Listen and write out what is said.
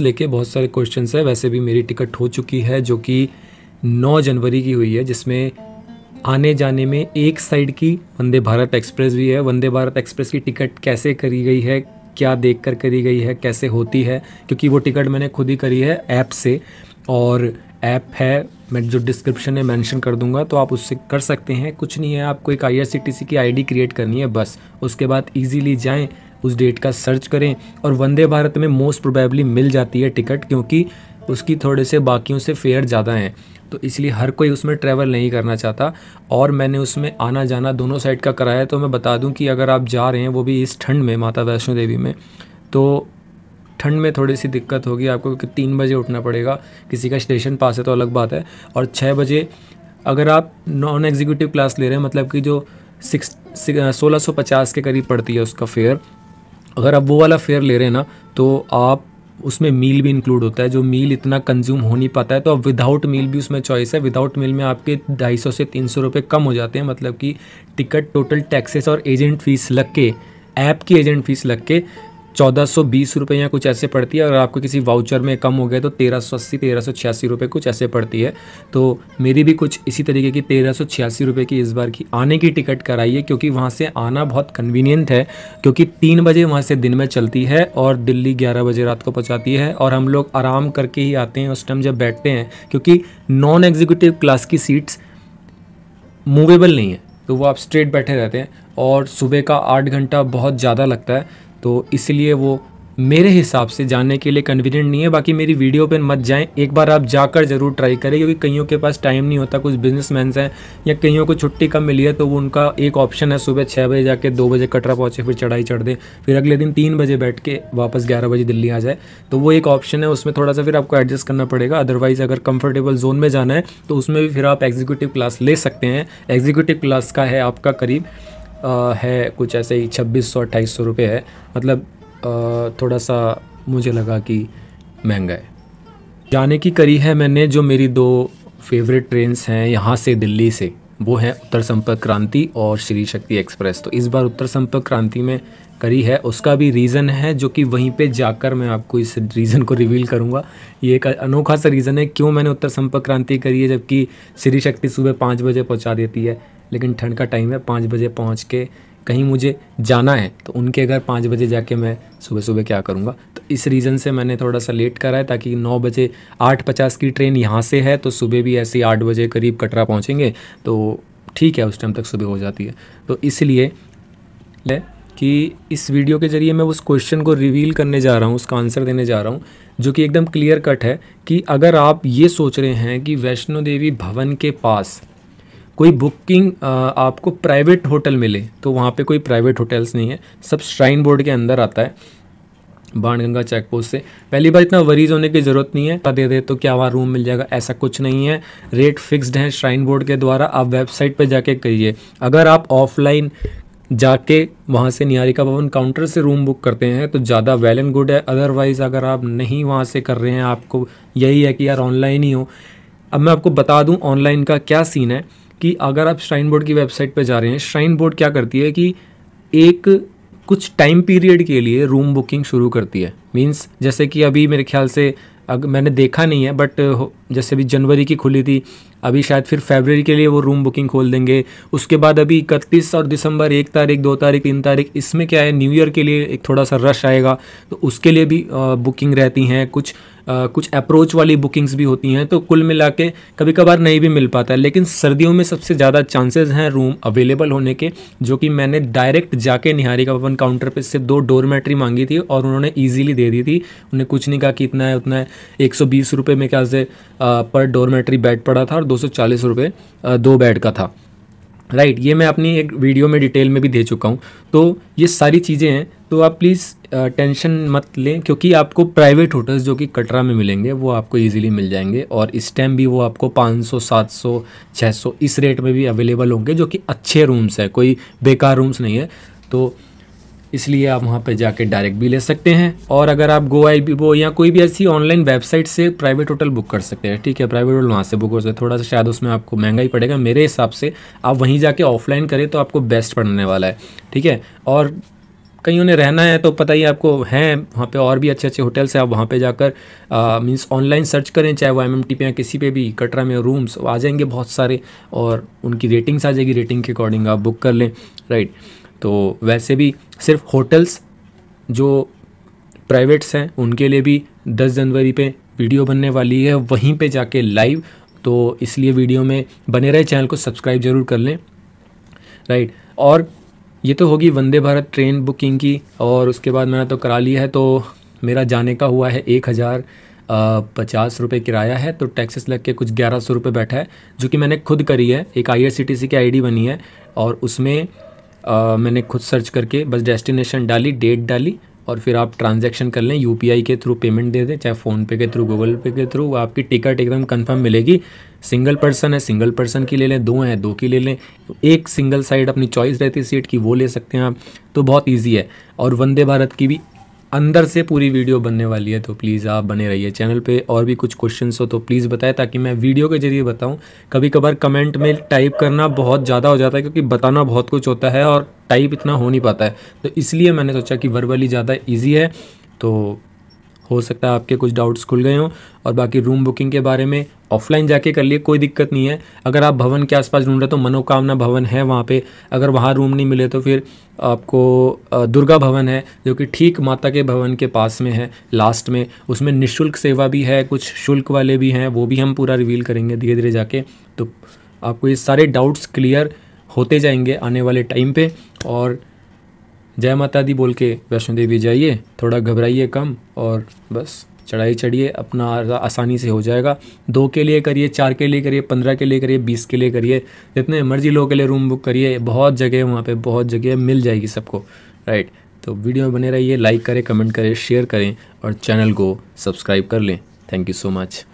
लेके बहुत सारे क्वेश्चन है वैसे भी मेरी टिकट हो चुकी है जो कि 9 जनवरी की हुई है जिसमें आने जाने में एक साइड की वंदे भारत एक्सप्रेस भी है वंदे भारत एक्सप्रेस की टिकट कैसे करी गई है क्या देख कर करी गई है कैसे होती है क्योंकि वो टिकट मैंने खुद ही करी है ऐप से और ऐप है मैं जो डिस्क्रिप्शन में मेंशन कर दूंगा तो आप उससे कर सकते हैं कुछ नहीं है आपको एक आई की आईडी क्रिएट करनी है बस उसके बाद इजीली जाएं उस डेट का सर्च करें और वंदे भारत में मोस्ट प्रोबेबली मिल जाती है टिकट क्योंकि उसकी थोड़े से बाकियों से फेयर ज़्यादा हैं तो इसलिए हर कोई उसमें ट्रैवल नहीं करना चाहता और मैंने उसमें आना जाना दोनों साइड का कराया तो मैं बता दूं कि अगर आप जा रहे हैं वो भी इस ठंड में माता वैष्णो देवी में तो ठंड में थोड़ी सी दिक्कत होगी आपको क्योंकि तीन बजे उठना पड़ेगा किसी का स्टेशन पास है तो अलग बात है और छः बजे अगर आप नॉन एग्जीक्यूटिव क्लास ले रहे हैं मतलब कि जो सिक्स सोलह सौ पचास के करीब पड़ती है उसका फेयर अगर आप वो वाला फेयर ले रहे हैं ना तो आप उसमें मील भी इंक्लूड होता है जो मील इतना कंज्यूम हो नहीं पाता है तो अब विदाउट मील भी उसमें चॉइस है विदाउट मील में आपके ढाई सौ से तीन सौ रुपये कम हो जाते हैं मतलब कि टिकट टोटल टैक्सेस और एजेंट फीस लग के ऐप की एजेंट फीस लग के चौदह सौ बीस रुपये या कुछ ऐसे पड़ती है और आपको किसी वाउचर में कम हो गया तो तेरह सौ अस्सी तेरह सौ छियासी रुपये कुछ ऐसे पड़ती है तो मेरी भी कुछ इसी तरीके की तेरह सौ छियासी रुपये की इस बार की आने की टिकट कराई है क्योंकि वहाँ से आना बहुत कन्वीनियंट है क्योंकि तीन बजे वहाँ से दिन में चलती है और दिल्ली ग्यारह बजे रात को पहुँचाती है और हम लोग आराम करके ही आते हैं उस टाइम जब बैठते हैं क्योंकि नॉन एग्जीक्यूटिव क्लास की सीट्स मूवेबल नहीं है तो वो आप स्ट्रेट बैठे रहते हैं और सुबह का आठ घंटा बहुत ज़्यादा लगता है तो इसलिए वो मेरे हिसाब से जाने के लिए कन्वीनियंट नहीं है बाकी मेरी वीडियो पर मत जाएं एक बार आप जाकर ज़रूर ट्राई करें क्योंकि कईयों के पास टाइम नहीं होता कुछ बिजनेस हैं या कईयों को छुट्टी कम मिली है तो वो उनका एक ऑप्शन है सुबह छः बजे जाके दो बजे कटरा पहुँचे फिर चढ़ाई चढ़ दें फिर अगले दिन तीन बजे बैठ के वापस ग्यारह बजे दिल्ली आ जाए तो वो एक ऑप्शन है उसमें थोड़ा सा फिर आपको एडजस्ट करना पड़ेगा अदरवाइज़ अगर कंफर्टेबल जोन में जाना है तो उसमें भी फिर आप एग्जीक्यूटिव क्लास ले सकते हैं एग्जीक्यूटिव क्लास का है आपका करीब है कुछ ऐसे ही छब्बीस सौ अट्ठाईस सौ रुपये है मतलब थोड़ा सा मुझे लगा कि महंगा है जाने की करी है मैंने जो मेरी दो फेवरेट ट्रेन्स हैं यहाँ से दिल्ली से वो है उत्तर संपर्क क्रांति और श्री शक्ति एक्सप्रेस तो इस बार उत्तर संपर्क क्रांति में करी है उसका भी रीज़न है जो कि वहीं पे जाकर मैं आपको इस रीज़न को रिवील करूँगा ये एक अनोखा सा रीज़न है क्यों मैंने उत्तर संपर्क क्रांति करी है जबकि श्री शक्ति सुबह पाँच बजे पहुँचा देती है लेकिन ठंड का टाइम है पाँच बजे पहुँच के कहीं मुझे जाना है तो उनके घर पाँच बजे जाके मैं सुबह सुबह क्या करूँगा तो इस रीज़न से मैंने थोड़ा सा लेट करा है ताकि नौ बजे आठ पचास की ट्रेन यहाँ से है तो सुबह भी ऐसे आठ बजे करीब कटरा पहुँचेंगे तो ठीक है उस टाइम तक सुबह हो जाती है तो इसलिए कि इस वीडियो के ज़रिए मैं उस क्वेश्चन को रिवील करने जा रहा हूँ उसका आंसर देने जा रहा हूँ जो कि एकदम क्लियर कट है कि अगर आप ये सोच रहे हैं कि वैष्णो देवी भवन के पास कोई बुकिंग आपको प्राइवेट होटल मिले तो वहाँ पे कोई प्राइवेट होटल्स नहीं है सब श्राइन बोर्ड के अंदर आता है बाणगंगा चेक पोस्ट से पहली बार इतना वरीज होने की ज़रूरत नहीं है दे दे तो क्या वहाँ रूम मिल जाएगा ऐसा कुछ नहीं है रेट फिक्स्ड है श्राइन बोर्ड के द्वारा आप वेबसाइट पर जाके करिए अगर आप ऑफलाइन जाके वहाँ से निहारिका भवन काउंटर से रूम बुक करते हैं तो ज़्यादा वेल एंड गुड है अदरवाइज़ अगर आप नहीं वहाँ से कर रहे हैं आपको यही है कि यार ऑनलाइन ही हो अब मैं आपको बता दूँ ऑनलाइन का क्या सीन है कि अगर आप श्राइन बोर्ड की वेबसाइट पर जा रहे हैं श्राइन बोर्ड क्या करती है कि एक कुछ टाइम पीरियड के लिए रूम बुकिंग शुरू करती है मीन्स जैसे कि अभी मेरे ख्याल से अगर मैंने देखा नहीं है बट जैसे अभी जनवरी की खुली थी अभी शायद फिर फेबररी के लिए वो रूम बुकिंग खोल देंगे उसके बाद अभी इकतीस और दिसंबर एक तारीख दो तारीख तीन तारीख इसमें क्या है न्यू ईयर के लिए एक थोड़ा सा रश आएगा तो उसके लिए भी बुकिंग रहती हैं कुछ कुछ अप्रोच वाली बुकिंग्स भी होती हैं तो कुल मिला के कभी कभार नहीं भी मिल पाता है लेकिन सर्दियों में सबसे ज़्यादा चांसेस हैं रूम अवेलेबल होने के जो कि मैंने डायरेक्ट जाके निहारी का भवन काउंटर पर से दो डोरमेट्री मांगी थी और उन्होंने ईजिली दे दी थी उन्हें कुछ नहीं कहा कि इतना है उतना है एक सौ बीस रुपये में क्या से पर डोरमेट्री बेड पड़ा था और दो सौ चालीस रुपये दो बेड का था राइट right, ये मैं अपनी एक वीडियो में डिटेल में भी दे चुका हूँ तो ये सारी चीज़ें हैं तो आप प्लीज़ टेंशन मत लें क्योंकि आपको प्राइवेट होटल्स जो कि कटरा में मिलेंगे वो आपको इजीली मिल जाएंगे और इस टाइम भी वो आपको 500 700 600 इस रेट में भी अवेलेबल होंगे जो कि अच्छे रूम्स हैं कोई बेकार रूम्स नहीं है तो इसलिए आप वहाँ पर जाके डायरेक्ट भी ले सकते हैं और अगर आप गो आई वो या कोई भी ऐसी ऑनलाइन वेबसाइट से प्राइवेट होटल बुक कर सकते हैं ठीक है प्राइवेट होटल वहाँ से बुक हो सकते हैं थोड़ा सा शायद उसमें आपको महंगा ही पड़ेगा मेरे हिसाब से आप वहीं जाके ऑफलाइन करें तो आपको बेस्ट पड़ने वाला है ठीक है और कहीं उन्हें रहना है तो पता ही आपको हैं वहाँ पे और भी अच्छे अच्छे होटल्स हैं आप वहाँ पे जाकर मीन्स ऑनलाइन सर्च करें चाहे वो एम एम टी पे या किसी पे भी कटरा में रूम्स आ जाएंगे बहुत सारे और उनकी रेटिंग्स आ जाएगी रेटिंग के अकॉर्डिंग आप बुक कर लें राइट तो वैसे भी सिर्फ होटल्स जो प्राइवेट्स हैं उनके लिए भी 10 जनवरी पे वीडियो बनने वाली है वहीं पे जाके लाइव तो इसलिए वीडियो में बने रहे चैनल को सब्सक्राइब जरूर कर लें राइट और ये तो होगी वंदे भारत ट्रेन बुकिंग की और उसके बाद मैंने तो करा लिया है तो मेरा जाने का हुआ है एक हज़ार पचास रुपये किराया है तो टैक्सेस लग के कुछ ग्यारह सौ रुपये बैठा है जो कि मैंने खुद करी है एक आई आई डी बनी है और उसमें आ, मैंने खुद सर्च करके बस डेस्टिनेशन डाली डेट डाली और फिर आप ट्रांजैक्शन कर लें यू के थ्रू पेमेंट दे दें चाहे फ़ोनपे के थ्रू गूगल पे के थ्रू आपकी टिकट एकदम कंफर्म मिलेगी सिंगल पर्सन है सिंगल पर्सन की ले लें दो हैं दो की ले लें एक सिंगल साइड अपनी चॉइस रहती है सीट की वो ले सकते हैं आप तो बहुत ईजी है और वंदे भारत की भी अंदर से पूरी वीडियो बनने वाली है तो प्लीज़ आप बने रहिए चैनल पे और भी कुछ क्वेश्चन हो तो प्लीज़ बताएं ताकि मैं वीडियो के जरिए बताऊं कभी कभार कमेंट में टाइप करना बहुत ज़्यादा हो जाता है क्योंकि बताना बहुत कुछ होता है और टाइप इतना हो नहीं पाता है तो इसलिए मैंने सोचा कि वर्बली ज़्यादा ईजी है तो हो सकता है आपके कुछ डाउट्स खुल गए हों और बाकी रूम बुकिंग के बारे में ऑफलाइन जाके कर लिए कोई दिक्कत नहीं है अगर आप भवन के आसपास ढूंढ रहे तो मनोकामना भवन है वहाँ पे अगर वहाँ रूम नहीं मिले तो फिर आपको दुर्गा भवन है जो कि ठीक माता के भवन के पास में है लास्ट में उसमें निःशुल्क सेवा भी है कुछ शुल्क वाले भी हैं वो भी हम पूरा रिवील करेंगे धीरे धीरे जाके तो आपको ये सारे डाउट्स क्लियर होते जाएंगे आने वाले टाइम पर और जय माता दी बोल के वैष्णो देवी जाइए थोड़ा घबराइए कम और बस चढ़ाई चढ़िए अपना आसानी से हो जाएगा दो के लिए करिए चार के लिए करिए पंद्रह के लिए करिए बीस के लिए करिए जितने मर्जी लोगों के लिए रूम बुक करिए बहुत जगह है वहाँ पर बहुत जगह मिल जाएगी सबको राइट तो वीडियो में बने रहिए लाइक करें कमेंट करें शेयर करें और चैनल को सब्सक्राइब कर लें थैंक यू सो मच